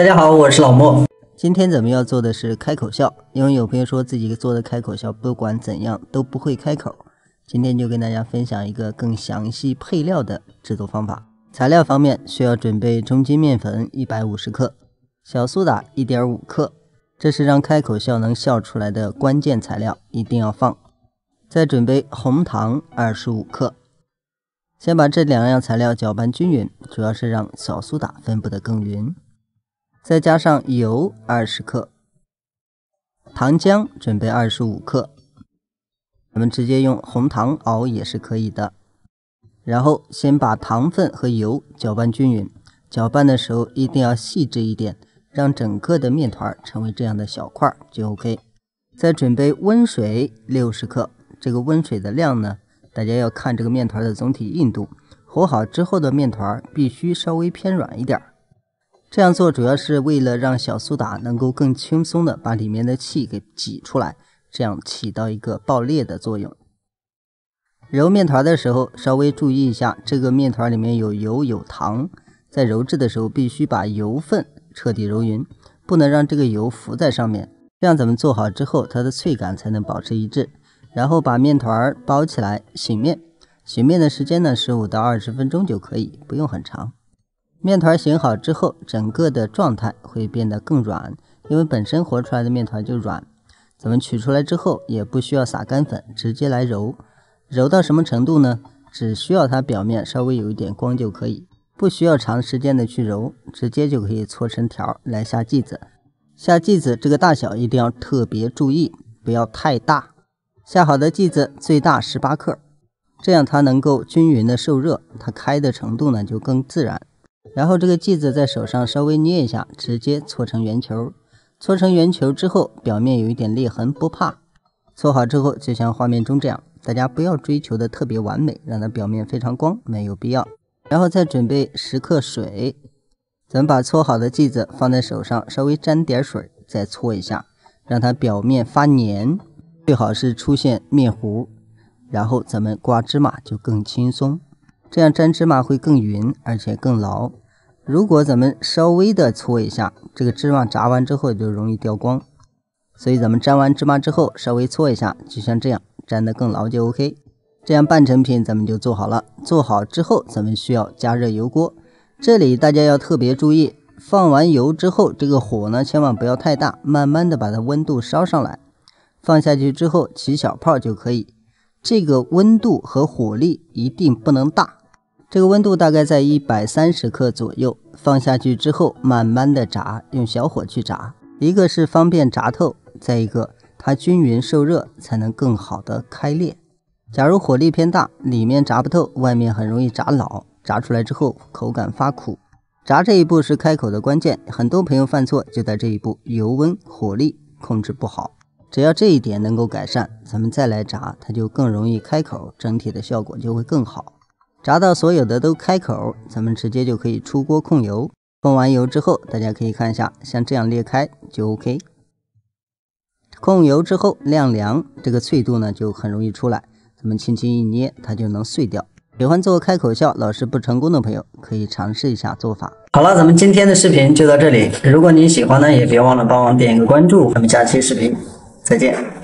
大家好，我是老莫。今天咱们要做的是开口笑，因为有朋友说自己做的开口笑不管怎样都不会开口。今天就跟大家分享一个更详细配料的制作方法。材料方面需要准备中筋面粉一百五十克，小苏打一点五克，这是让开口笑能笑出来的关键材料，一定要放。再准备红糖二十五克，先把这两样材料搅拌均匀，主要是让小苏打分布得更匀。再加上油二十克，糖浆准备二十五克，我们直接用红糖熬也是可以的。然后先把糖分和油搅拌均匀，搅拌的时候一定要细致一点，让整个的面团成为这样的小块就 OK。再准备温水六十克，这个温水的量呢，大家要看这个面团的总体硬度，和好之后的面团必须稍微偏软一点。这样做主要是为了让小苏打能够更轻松的把里面的气给挤出来，这样起到一个爆裂的作用。揉面团的时候稍微注意一下，这个面团里面有油有糖，在揉制的时候必须把油分彻底揉匀，不能让这个油浮在上面，这样咱们做好之后它的脆感才能保持一致。然后把面团包起来醒面，醒面的时间呢十五到二十分钟就可以，不用很长。面团醒好之后，整个的状态会变得更软，因为本身和出来的面团就软。咱们取出来之后也不需要撒干粉，直接来揉。揉到什么程度呢？只需要它表面稍微有一点光就可以，不需要长时间的去揉，直接就可以搓成条来下剂子。下剂子这个大小一定要特别注意，不要太大。下好的剂子最大十八克，这样它能够均匀的受热，它开的程度呢就更自然。然后这个剂子在手上稍微捏一下，直接搓成圆球。搓成圆球之后，表面有一点裂痕不怕。搓好之后，就像画面中这样，大家不要追求的特别完美，让它表面非常光，没有必要。然后再准备十克水，咱们把搓好的剂子放在手上，稍微沾点水，再搓一下，让它表面发黏，最好是出现面糊。然后咱们刮芝麻就更轻松，这样粘芝麻会更匀，而且更牢。如果咱们稍微的搓一下，这个芝麻炸完之后就容易掉光，所以咱们粘完芝麻之后稍微搓一下，就像这样粘的更牢就 OK。这样半成品咱们就做好了。做好之后，咱们需要加热油锅，这里大家要特别注意，放完油之后，这个火呢千万不要太大，慢慢的把它温度烧上来，放下去之后起小泡就可以，这个温度和火力一定不能大。这个温度大概在一百三十克左右，放下去之后慢慢的炸，用小火去炸，一个是方便炸透，再一个它均匀受热才能更好的开裂。假如火力偏大，里面炸不透，外面很容易炸老，炸出来之后口感发苦。炸这一步是开口的关键，很多朋友犯错就在这一步，油温火力控制不好，只要这一点能够改善，咱们再来炸它就更容易开口，整体的效果就会更好。炸到所有的都开口，咱们直接就可以出锅控油。控完油之后，大家可以看一下，像这样裂开就 OK。控油之后晾凉，这个脆度呢就很容易出来。咱们轻轻一捏，它就能碎掉。喜欢做开口笑，老是不成功的朋友，可以尝试一下做法。好了，咱们今天的视频就到这里。如果您喜欢呢，也别忘了帮忙点一个关注。咱们下期视频再见。